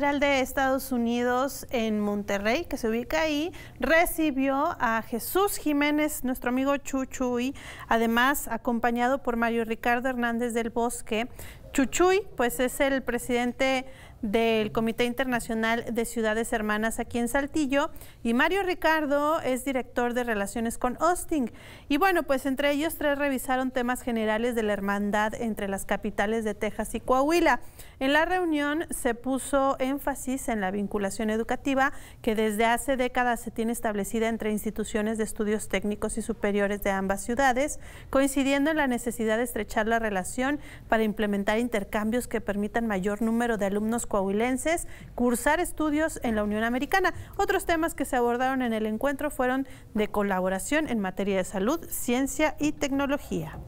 de Estados Unidos en Monterrey, que se ubica ahí, recibió a Jesús Jiménez, nuestro amigo Chuchuy, además acompañado por Mario Ricardo Hernández del Bosque, Chuchuy, pues es el presidente del Comité Internacional de Ciudades Hermanas aquí en Saltillo y Mario Ricardo es director de Relaciones con Austin. Y bueno, pues entre ellos tres revisaron temas generales de la hermandad entre las capitales de Texas y Coahuila. En la reunión se puso énfasis en la vinculación educativa que desde hace décadas se tiene establecida entre instituciones de estudios técnicos y superiores de ambas ciudades, coincidiendo en la necesidad de estrechar la relación para implementar intercambios que permitan mayor número de alumnos coahuilenses cursar estudios en la Unión Americana. Otros temas que se abordaron en el encuentro fueron de colaboración en materia de salud, ciencia y tecnología.